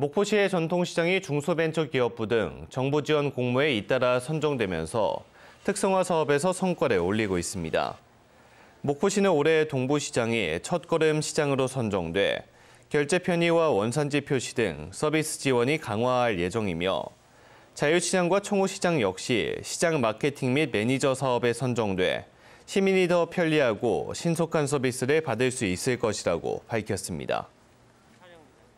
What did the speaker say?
목포시의 전통시장이 중소벤처기업부 등 정부 지원 공모에 잇따라 선정되면서 특성화 사업에서 성과를 올리고 있습니다. 목포시는 올해 동부시장이 첫걸음 시장으로 선정돼 결제 편의와 원산지 표시 등 서비스 지원이 강화할 예정이며 자유시장과 총호시장 역시 시장 마케팅 및 매니저 사업에 선정돼 시민이 더 편리하고 신속한 서비스를 받을 수 있을 것이라고 밝혔습니다.